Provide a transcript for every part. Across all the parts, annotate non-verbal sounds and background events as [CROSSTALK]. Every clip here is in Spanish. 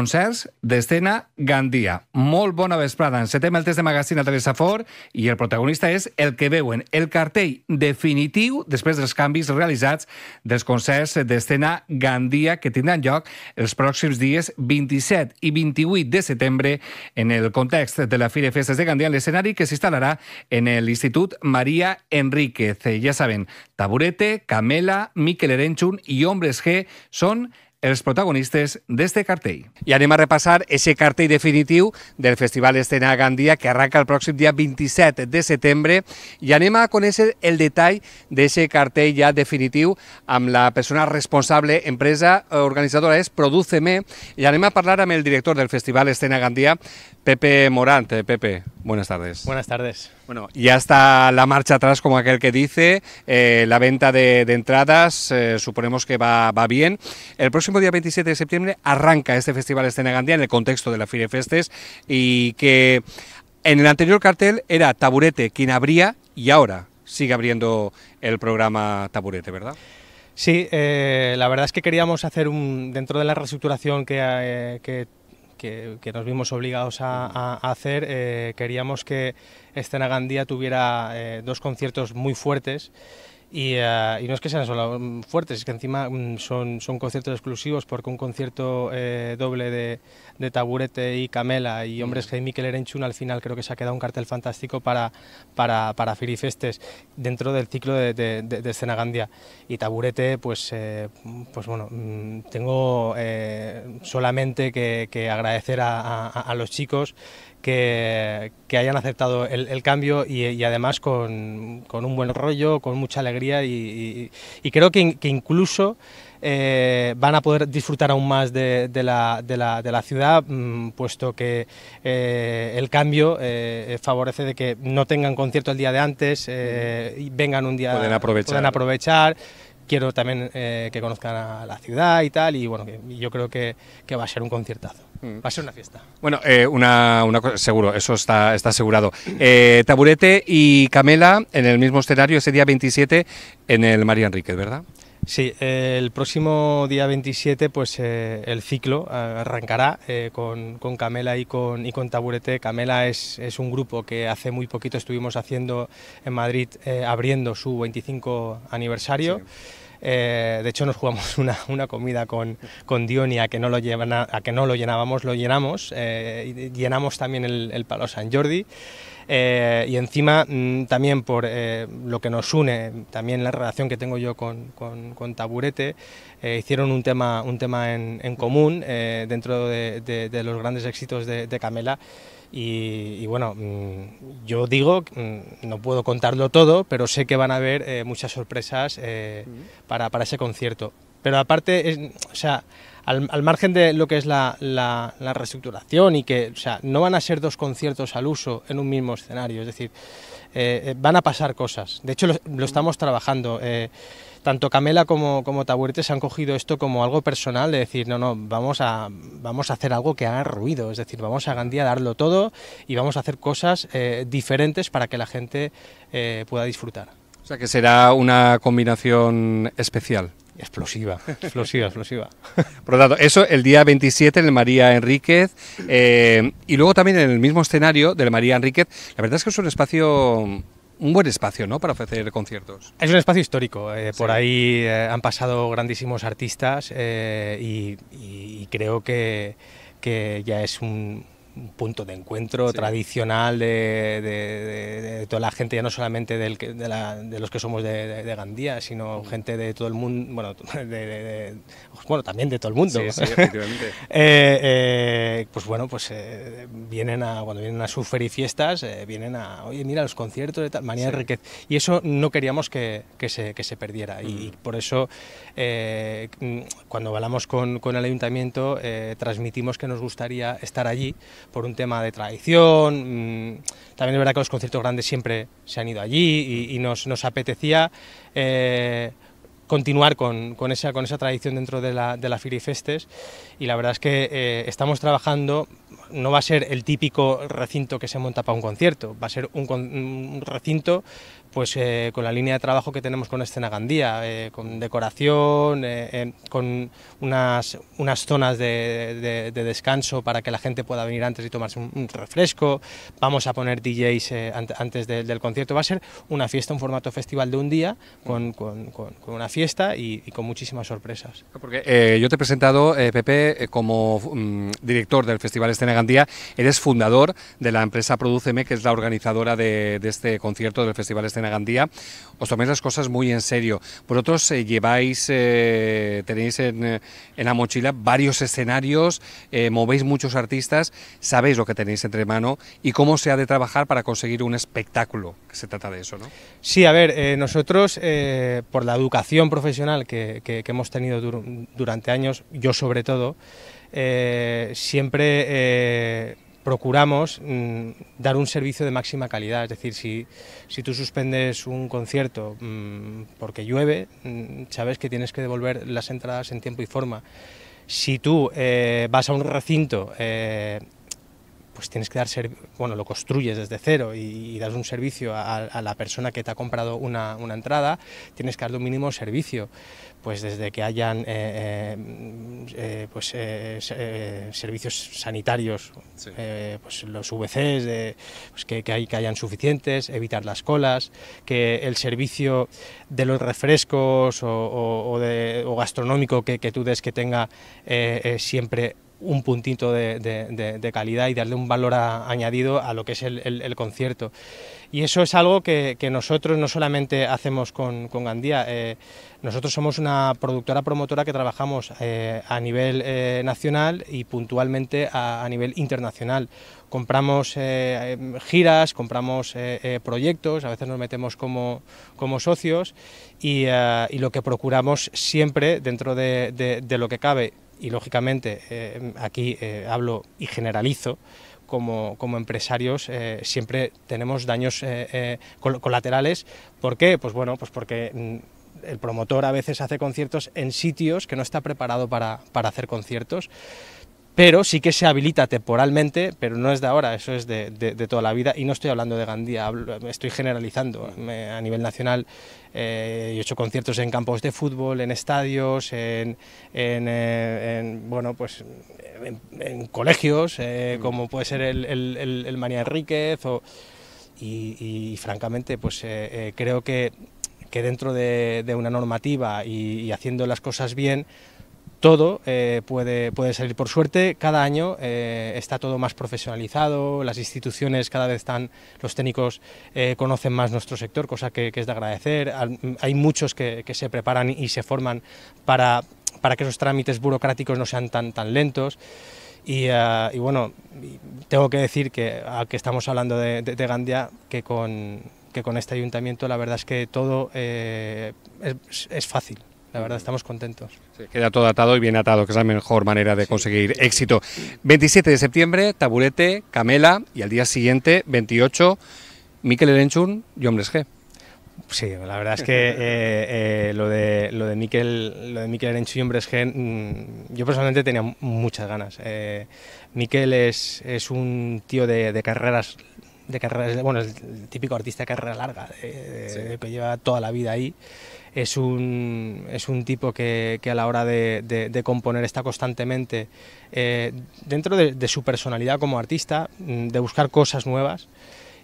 concerts d'escena Gandia. Molt bona vesprada. Encetem el test de magazine a Teresa Ford i el protagonista és el que veuen, el cartell definitiu després dels canvis realitzats dels concerts d'escena Gandia que tindran lloc els pròxims dies 27 i 28 de setembre en el context de la Fira Festes de Gandia en l'escenari que s'instal·larà en l'Institut Maria Enríquez. Ja saben, Taburete, Camela, Miquel Erenchun i Hombres G són els protagonistes d'este cartell. I anem a repassar ese cartell definitiu del Festival Escena Gandia que arranca el pròxim dia 27 de setembre i anem a conèixer el detall d'ese cartell ja definitiu amb la persona responsable, empresa eh, organitzadora és Produceme i anem a parlar amb el director del Festival Escena Gandia, Pepe Morante, Pepe, buenas tardes. Buenas tardes. Bueno, ya está la marcha atrás, como aquel que dice, eh, la venta de, entradas, eh, suponemos que va, bien. El próximo día 27 de septiembre arranca este Festival Escena Gandía en el contexto de la Fire y que en el anterior cartel era Taburete quien abría y ahora sigue abriendo el programa Taburete, ¿verdad? Sí, eh, la verdad es que queríamos hacer un, dentro de la reestructuración que, que que, nos vimos obligados a, hacer, eh, queríamos que Escena Gandía tuviera eh, dos conciertos muy fuertes. Eh, y, no es que sean solo mm, fuertes, es que encima mm, son, son conciertos exclusivos, porque un concierto eh, doble de, Taburete y Camela y mm. Hombres G. Miquel Erenchun, al final creo que se ha quedado un cartel fantástico para, para, para Firifestes dentro del ciclo de, de, Escena Gandia. Y Taburete, pues, eh, pues bueno, tengo solamente que, agradecer a los chicos que, hayan aceptado el, cambio y, además con, con, un buen rollo, con mucha alegría y, creo que, incluso eh, van a poder disfrutar aún más de, la, ciudad, mm, puesto que eh, el cambio eh, favorece de que no tengan concierto el día de antes, y vengan un día... Pueden Pueden aprovechar quiero también eh, que conozcan a la ciudad y tal, y bueno, yo creo que, va a ser un conciertazo. Mm. Va a ser una fiesta. Bueno, eh, una, una, seguro, eso está, está asegurado. Eh, Taburete y Camela en el mismo escenario ese día 27 en el María Enrique, ¿verdad? Sí, el próximo día 27 pues eh, el ciclo eh, arrancará eh, con, Camela y con, y con Taburete. Camela es, es, un grupo que hace muy poquito estuvimos haciendo en Madrid abriendo su 25 aniversario. Eh, de hecho, nos jugamos [LAUGHS] una, comida con, Dion y a que, no lo a, que no lo llenábamos, lo llenamos. Eh, llenamos también el, Palo San Jordi. Eh, y encima mm, también por lo que nos une, también la relación que tengo yo con, Taburete, hicieron un tema, un tema en, común dentro de, los grandes éxitos de, de Camela. Y, bueno, mm, yo digo, mm, no puedo contarlo todo, pero sé que van a haber eh, muchas sorpresas eh, para, ese concierto. Pero aparte, sea, al, margen de lo que es la, reestructuración y que, sea, no van a ser dos conciertos al uso en un mismo escenario. Es decir, eh, eh, van a pasar cosas. De hecho, lo, estamos trabajando. Eh, tanto Camela como, como Tabuerte se han cogido esto como algo personal, de decir, no, no, vamos a, vamos a hacer algo que haga ruido, es decir, vamos a Gandía a darlo todo y vamos a hacer cosas diferentes para que la gente pueda disfrutar. O sea que será una combinación especial. Explosiva, explosiva, explosiva. [LAUGHS] Por lo tanto, eso el día 27 en el María Enríquez eh, y luego también en el mismo escenario del María Enríquez. La verdad es que es un espacio un buen espacio, ¿no? Para ofrecer conciertos. Es un espacio histórico. Eh, por ahí eh, han pasado grandísimos artistas y, y, creo que, que, ya es un, un punto de encuentro tradicional de, toda la gente, ya no solamente de, los que somos de, Gandía, sino gente de todo el mundo, [LAUGHS] bueno, también de todo el mundo. [LAUGHS] efectivamente. Eh, eh, pues bueno, pues eh, vienen a, cuando vienen a sus fiestas, vienen a, oye, mira los conciertos de tal, manía de Y eso no queríamos que, se, perdiera. y por eso eh, cuando hablamos con, el ayuntamiento eh, transmitimos que nos gustaría estar allí por un tema de tradición, mm, también es verdad que los conciertos grandes siempre se han ido allí y, nos, apetecía eh, continuar con, esa, tradición dentro de la, de y la verdad es que estamos trabajando, no va a ser el típico recinto que se monta para un concierto, va a ser un recinto pues eh, con la línea de trabajo que tenemos con Escena Gandía, eh, con decoración, eh, con unas, unas zonas de, descanso para que la gente pueda venir antes y tomarse un, refresco, vamos a poner DJs antes del concierto, va a ser una fiesta, un formato festival de un día, con, una fiesta y, con muchísimas sorpresas. Ah, porque yo te he presentado, Pepe, como mm, director del Festival Escena Gandía, eres fundador de la empresa Produceme, que es la organizadora de, de este concierto del Festival Escena en Gandía, os toméis las cosas muy en serio. Vosotros otros eh, lleváis, eh, tenéis en, la mochila varios escenarios, eh, movéis muchos artistas, sabéis lo que tenéis entre mano y cómo se ha de trabajar para conseguir un espectáculo, que se trata de eso, ¿no? Sí, a ver, nosotros, por la educación profesional que, hemos tenido durante años, yo sobre todo, siempre procuramos mm, dar un servicio de máxima calidad. Es decir, si, si tú suspendes un concierto mm, porque llueve, mm, sabes que tienes que devolver las entradas en tiempo y forma. Si tú eh, vas a un recinto eh, pues tienes que dar, bueno, lo construyes desde cero y, das un servicio a, la persona que te ha comprado una, entrada, tienes que dar un mínimo servicio, pues desde que hayan eh, eh, eh, pues, servicios sanitarios, pues los VCs, de, pues que, hayan suficientes, evitar las colas, que el servicio de los refrescos o, gastronómico que, que, tú des que tenga siempre un puntito de, calidad y darle un valor añadido a lo que es el, concierto. Y eso es algo que, nosotros no solamente hacemos con, Gandía, eh, nosotros somos una productora promotora que trabajamos eh, a nivel eh, nacional y puntualmente a, nivel internacional. Compramos giras, compramos proyectos, a veces nos metemos como, socios y, lo que procuramos siempre dentro de lo que cabe y lógicamente eh, aquí eh, hablo y generalizo, como, empresarios eh, siempre tenemos daños colaterales. ¿Por qué? Pues bueno, pues porque mm, el promotor a veces hace conciertos en sitios que no está preparado para, para hacer conciertos pero sí que se habilita temporalmente, pero no es de ahora, eso es de, toda la vida, y no estoy hablando de Gandía, estoy generalizando a nivel nacional. Eh, he hecho conciertos en campos de fútbol, en estadios, en, en, eh, bueno, pues en, colegios, eh, mm. como puede ser el, el, María Enríquez, y, francamente, pues eh, creo que, que dentro de, una normativa y haciendo las cosas bien, todo eh, puede, puede salir. Por suerte, cada año eh, está todo más profesionalizado, las instituciones cada vez están, los técnicos eh, conocen más nuestro sector, cosa que, es de agradecer. Hay muchos que, se preparan y se forman para, para que esos trámites burocráticos no sean tan, tan lentos. Y, bueno, tengo que decir que, que estamos hablando de, Gandia, que con, que con este ayuntamiento la verdad es que todo es, es fácil. La verdad, estamos contentos. queda todo atado y bien atado, que es la mejor manera de conseguir éxito. 27 de septiembre, Taburete, Camela y al día siguiente, 28, Miquel Erenchun y Hombres G. Sí, la verdad es que eh, eh, lo de lo de Mikel, lo de Mikel y Hombres G, mm, yo personalmente tenía muchas ganas. Eh, Mikel es, es, un tío de, de carreras de carreras, bueno, es el típico artista de carrera larga, que lleva toda la vida ahí es un, tipo que, a la hora de, componer está constantemente eh, dentro de, su personalidad como artista, mm, de buscar cosas nuevas.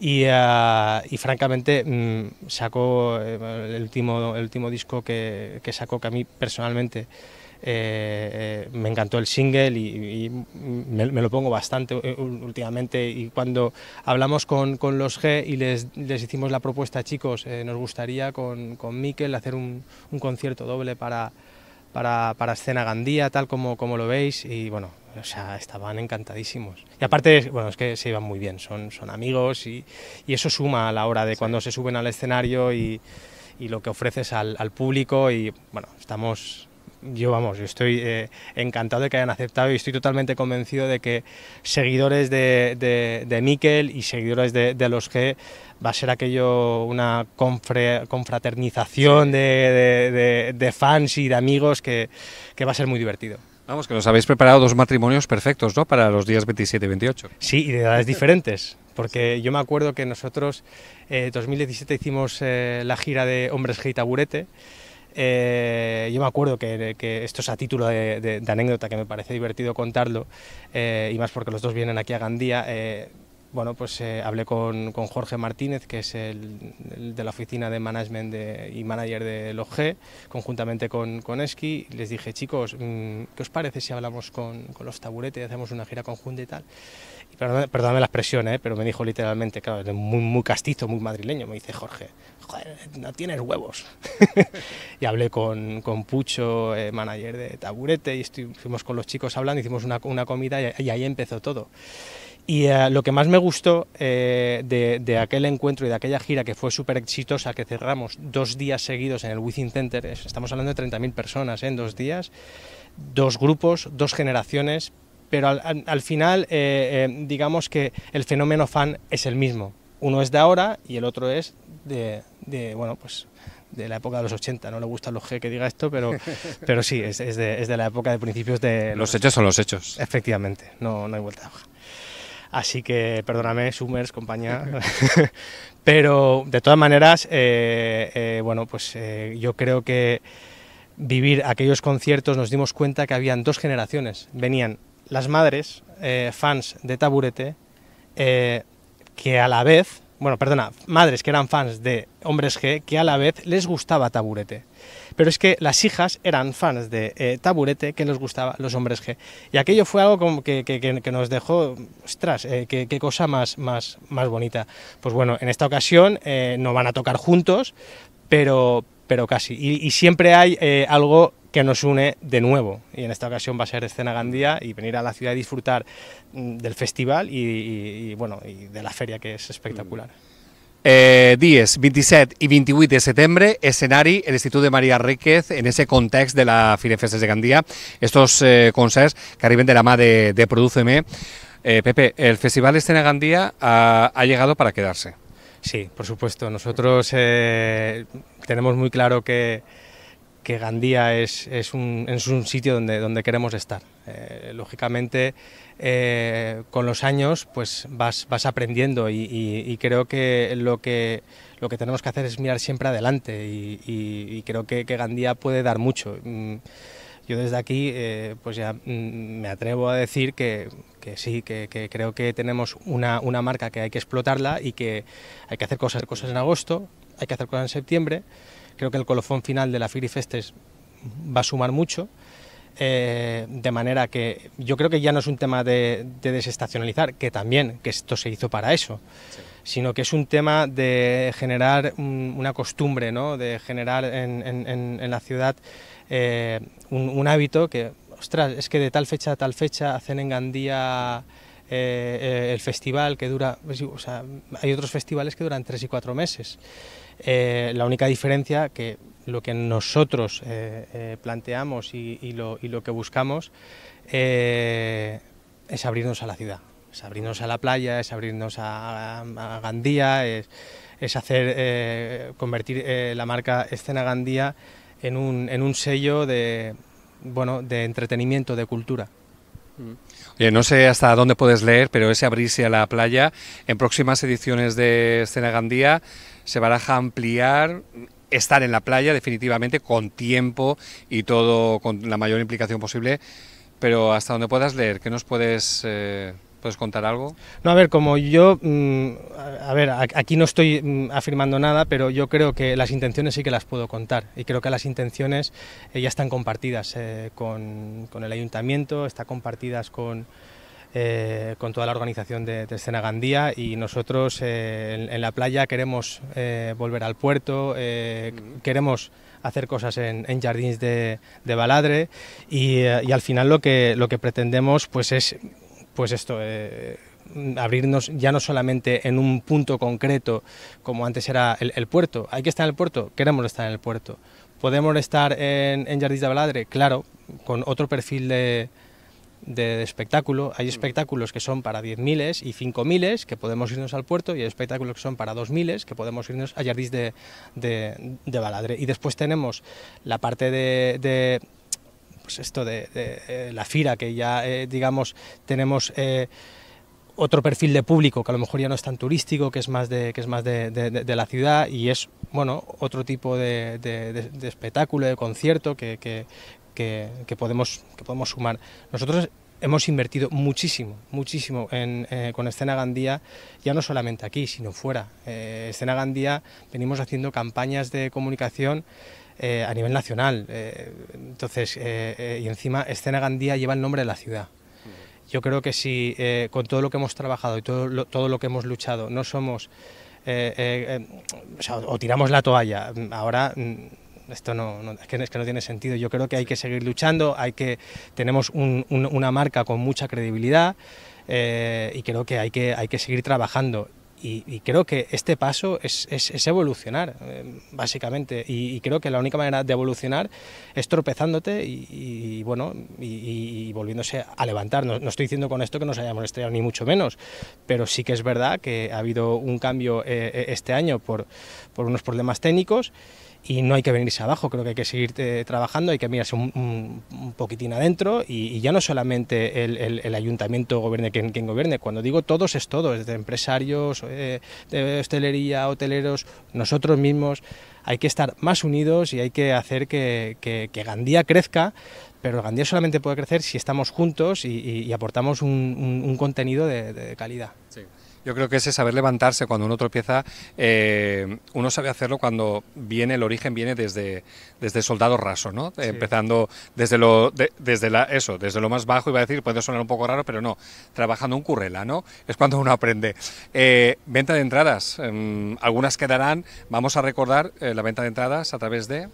Y, ah, francamente mm, sacó eh, el último, disco que, que sacó que a mí personalmente eh, eh, me encantó el single y, me, lo pongo bastante eh, últimamente y cuando hablamos con, los G y les, hicimos la propuesta, chicos, nos gustaría con, con hacer un, concierto doble para, para, escena Gandía, tal como, como lo veis, y bueno, o sea, estaban encantadísimos. Y aparte, bueno, es que se iban muy bien, son, son amigos y, eso suma a la hora de cuando se suben al escenario y, lo que ofreces al público y bueno, estamos yo vamos, yo estoy eh, encantado de que hayan aceptado y estoy totalmente convencido de que seguidores de, de, Miquel y seguidores de, los G va a ser aquello una confraternización de, fans y de amigos que, va a ser muy divertido. Vamos, que nos habéis preparado dos matrimonios perfectos, ¿no? Para los días 27 y 28. Sí, y de edades diferentes. Porque yo me acuerdo que nosotros en eh, 2017 hicimos eh, la gira de Hombres G y Taburete. Eh, yo me acuerdo que, esto es a título de, anécdota que me parece divertido contarlo, eh, y más porque los dos vienen aquí a Gandía. Eh, bueno, pues eh, hablé con, Jorge Martínez, que es el, de la oficina de management de, y manager de G, conjuntamente con, con Les dije, chicos, mm, ¿qué os parece si hablamos con, los taburetes y hacemos una gira conjunta y tal? Y perdóname, perdóname las presiones, ¿eh? pero me dijo literalmente, claro, muy, muy castizo, muy madrileño, me dice Jorge, joder, no tienes huevos. [LAUGHS] y hablé con, Pucho, eh, manager de taburete, y estuvimos con los chicos hablando, hicimos una, comida y ahí empezó todo. Y eh, lo que más me gustó eh, de, de, aquel encuentro y de aquella gira que fue súper exitosa, que cerramos dos días seguidos en el Within Center, estamos hablando de 30.000 personas ¿eh? en dos días, dos grupos, dos generaciones, pero al, final digamos que el fenómeno fan es el mismo. Uno es de ahora y el otro es de, bueno, pues de la época de los 80. No le gusta a los G que diga esto, pero, [LAUGHS] pero sí, es, es, de, es de, la época de principios de... Los, hechos son los hechos. Efectivamente, no, no hay vuelta a hoja. Así que perdóname, Summers, compañía. [LAUGHS] Pero de todas maneras, eh, eh, bueno, pues eh, yo creo que vivir aquellos conciertos nos dimos cuenta que habían dos generaciones. Venían las madres, fans de taburete, que a la vez bueno, perdona, madres que eran fans de Hombres G que a la vez les gustaba Taburete. Pero es que las hijas eran fans de eh, Taburete que les gustaba los Hombres G. Y aquello fue algo como que, nos dejó, ostras, eh, qué, cosa más, más, más bonita. Pues bueno, en esta ocasión eh, no van a tocar juntos, pero, pero casi. y siempre hay algo que nos une de nuevo. Y en esta ocasión va a ser Escena Gandía y venir a la ciudad y disfrutar mm, del festival y, bueno, y de la feria que es espectacular. Mm. Eh, 27 y 28 de septiembre escenari el Instituto de María Ríquez en ese contexto de la Firefestes de Gandía. estos eh, concerts que arriben de la madre de, de Produceme. Eh, Pepe, el Festival Escena Gandía ha, llegado para quedarse. Sí, por supuesto. Nosotros eh, tenemos muy claro que, que Gandía es, un, sitio donde, donde queremos estar. Eh, lógicamente, eh, con los años pues vas, vas aprendiendo y, creo que lo, que lo que tenemos que hacer es mirar siempre adelante y, creo que, Gandía puede dar mucho. Mm, yo desde aquí eh, pues ya mm, me atrevo a decir que, sí, que, creo que tenemos una, marca que hay que explotarla y que hay que hacer cosas, cosas en agosto, hay que hacer cosas en septiembre Creo que el colofón final de la Firi Festes va a sumar mucho. Eh, de manera que yo creo que ya no es un tema de, desestacionalizar, que también, que esto se hizo para eso, sino que es un tema de generar una costumbre, ¿no? de generar en, la ciudad eh, un, un, hábito que, ostras, es que de tal fecha a tal fecha hacen en Gandía eh, eh, el festival que dura, pues hay otros festivales que duran tres y cuatro meses. Eh, la única diferencia que lo que nosotros planteamos y, lo, que buscamos es abrirnos a la ciudad, es abrirnos a la playa, es abrirnos a, Gandía, es, hacer, convertir la marca Escena Gandía en un, en un sello de, bueno, de entretenimiento, de cultura. Oye, no sé hasta dónde puedes leer, pero ese abrirse a la playa, en próximas ediciones de Escena Gandía se baraja ampliar estar en la playa definitivamente con tiempo y todo con la mayor implicación posible, pero hasta dónde puedas leer, ¿qué nos puedes... Eh, ¿Puedes contar algo? No, a ver, como yo, mm, a ver, aquí no estoy mm, afirmando nada, pero yo creo que las intenciones sí que las puedo contar y creo que las intenciones eh, ya están compartidas eh, con, el ayuntamiento, están compartidas con, eh, con toda la organización de, de Escena Gandía y nosotros en, la playa queremos volver al puerto, mm. queremos hacer cosas en, en jardines de, Baladre y, y, al final lo que, lo que pretendemos pues es pues esto, eh, abrirnos ya no solamente en un punto concreto como antes era el, puerto. ¿Hay que estar en el puerto? Queremos estar en el puerto. ¿Podemos estar en, en Jardís de Baladre? Claro, con otro perfil de, espectáculo. Hay mm. espectáculos que son para 10.000 y 5.000 que podemos irnos al puerto y hay espectáculos que son para 2.000 que podemos irnos a Jardís de, Baladre. Y después tenemos la parte de pues esto de, eh, la FIRA, que ya, eh, digamos, tenemos... Eh, otro perfil de público que a lo mejor ya no es tan turístico, que es más de, que es más de, la ciudad y es bueno otro tipo de, espectáculo, de concierto que, podemos, que podemos sumar. Nosotros hemos invertido muchísimo, muchísimo con Escena Gandía, ya no solamente aquí, sino fuera. Escena Gandía venimos haciendo campañas de comunicación eh, a nivel nacional. Eh, entonces, eh, y encima, Escena Gandía lleva el nombre de la ciudad. Yo creo que si con todo lo que hemos trabajado y todo lo, todo lo que hemos luchado no somos, o, tiramos la toalla, mm, ahora mm, esto no, es, que, no tiene sentido. Yo creo que hay que seguir luchando, hay que, tenemos una marca con mucha credibilidad y creo que hay que, hay que seguir trabajando y, creo que este paso es, es, evolucionar, eh, básicamente. Y, creo que la única manera de evolucionar es tropezándote y, y bueno, y, volviéndose a levantar. No, estoy diciendo con esto que nos hayamos estrellado, ni mucho menos, pero sí que es verdad que ha habido un cambio eh, eh, este año por, por unos problemas técnicos y no hay que venirse abajo, creo que hay que seguir eh, trabajando, hay que mirarse un, poquitín adentro y, ya no solamente el, ayuntamiento gobierne quien, gobierne, cuando digo todos es todo, desde empresarios, eh, de hostelería, hoteleros, nosotros mismos, hay que estar más unidos y hay que hacer que, Gandía crezca, pero Gandía solamente puede crecer si estamos juntos y, aportamos un, contenido de calidad. Yo creo que ese saber levantarse cuando uno tropieza, eh, uno sabe hacerlo cuando viene, el origen viene desde, desde soldado raso, ¿no? Empezando desde lo, desde la, eso, desde lo más bajo, iba a decir, puede sonar un poco raro, pero no, trabajando un currela, ¿no? Es cuando uno aprende. Eh, venta de entradas, em, algunas quedarán, vamos a recordar eh, la venta de entradas a través de...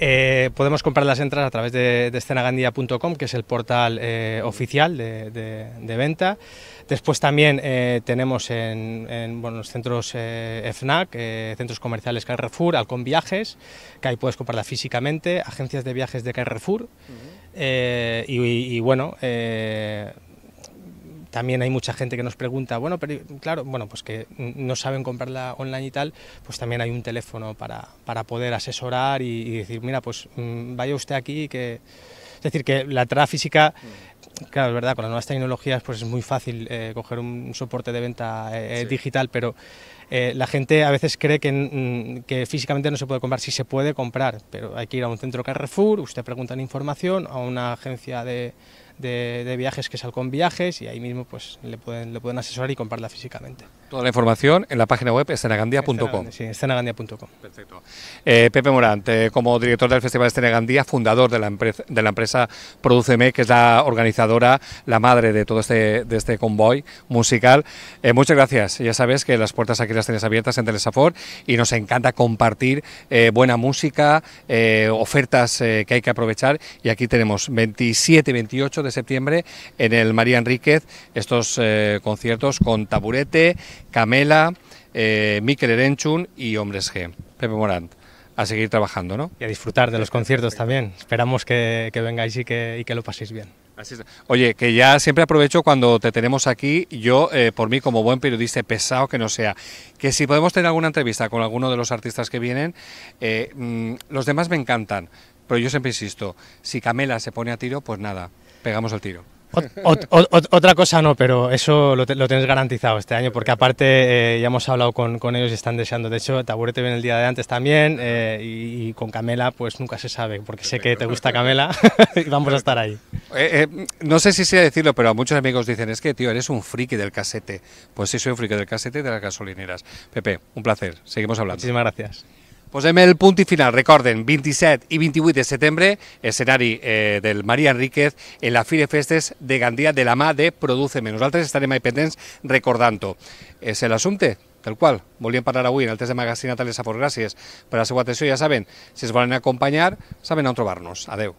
Eh, podemos comprar las entradas a través de, escenagandia.com, que es el portal eh, oficial de, venta. Después también eh, tenemos en, los centros FNAC, centros comerciales Carrefour, Alcon Viajes, que ahí puedes comprarla físicamente, agencias de viajes de Carrefour. y, bueno, también hay mucha gente que nos pregunta, bueno, pero claro, bueno, pues que no saben comprarla online y tal, pues también hay un teléfono para, poder asesorar y, decir, mira, pues mm, vaya usted aquí que... Es decir, que la entrada física mm. claro, es verdad, con las nuevas tecnologías pues es muy fácil eh, coger un soporte de venta eh, eh, digital, pero la gente a veces cree que, mm, que, físicamente no se puede comprar. Sí se puede comprar, pero hay que ir a un centro Carrefour, usted pregunta la información, a una agencia de, de, viajes que es en Viajes y ahí mismo pues le pueden, le pueden asesorar y comprarla físicamente. Toda la información en la página web escenagandia.com. Sí, escenagandia.com. Perfecto. Eh, Pepe Morante, como director del Festival Gandía... fundador de la, empresa, de la empresa Produceme, que es la organizadora, la madre de todo este, de este convoy musical, eh, muchas gracias. Ya sabes que las puertas aquí las tienes abiertas en Telesafor y nos encanta compartir eh, buena música, ofertas que hay que aprovechar y aquí tenemos 27, 28 de septiembre en el María Enríquez estos eh, conciertos con Taburete, Camela, eh, Miquel Erenchun y Hombres G. Pepe Morant a seguir trabajando, ¿no? Y a disfrutar de los conciertos también. Esperamos que, vengáis y que, lo paséis bien. Oye, que ya siempre aprovecho cuando te tenemos aquí, yo, eh, por mí, como buen periodista, pesado que no sea, que si podemos tener alguna entrevista con alguno de los artistas que vienen, mm, los demás me encantan, pero yo siempre insisto, si Camela se pone a tiro, pues nada, pegamos el tiro. otra cosa no, pero eso lo, tenés tienes garantizado este año, porque aparte eh, ya hemos hablado con, con, ellos y están deseando. De hecho, Taburete viene el día de antes también eh, y, con Camela, pues nunca se sabe, porque sé que te gusta Camela [LAUGHS] y vamos a estar ahí. Eh, no sé si sea decirlo, pero a muchos amigos dicen: Es que, tío, eres un friki del casete. Pues sí, soy un friki del casete y de las gasolineras. Pepe, un placer. Seguimos hablando. Muchísimas gracias. Posem el punt i final, recorden, 27 i 28 de setembre, escenari eh, del Maria Enríquez en la Fire Festes de Gandia de la mà de Produceme. Nosaltres estarem mai pendents recordant-ho. És l'assumpte del qual volíem parlar avui en el test de magazine Natàlia Sapor. Gràcies per la seva atenció. Ja saben, si es volen acompanyar, saben on trobar-nos. Adeu.